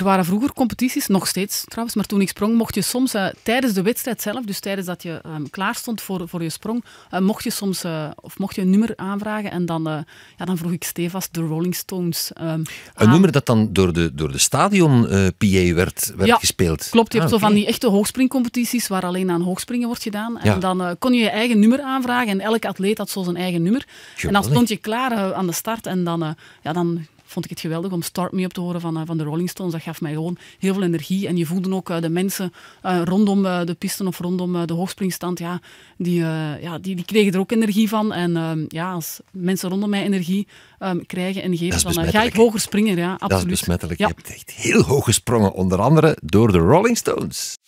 Er waren vroeger competities, nog steeds trouwens, maar toen ik sprong mocht je soms eh, tijdens de wedstrijd zelf, dus tijdens dat je um, klaar stond voor, voor je sprong, eh, mocht je soms eh, of mocht je een nummer aanvragen en dan, ja, dan vroeg ik Stefas de Rolling Stones. Ehm, een nummer dat dan door de, door de stadion PA werd, werd ja, gespeeld? klopt. Je hebt ah, zo van die echte hoogspringcompetities waar alleen aan hoogspringen wordt gedaan. Ja. En dan kon je je eigen nummer aanvragen en elk atleet had zo zijn eigen nummer. En dan stond je klaar aan de start en dan, ja, dan vond ik het geweldig om Start Me op te horen van, eh, van de Rolling Stones. Dat gaf mij gewoon heel veel energie. En je voelde ook eh, de mensen eh, rondom de pisten of rondom de hoogspringstand, ja, die, ja, die, die kregen er ook energie van. En ehm, ja, als mensen rondom mij energie ehm, krijgen en geven, dan ga ik hoger springen. Ja, absoluut. Dat is besmettelijk. Ja. Je hebt echt heel hoog gesprongen, onder andere door de Rolling Stones.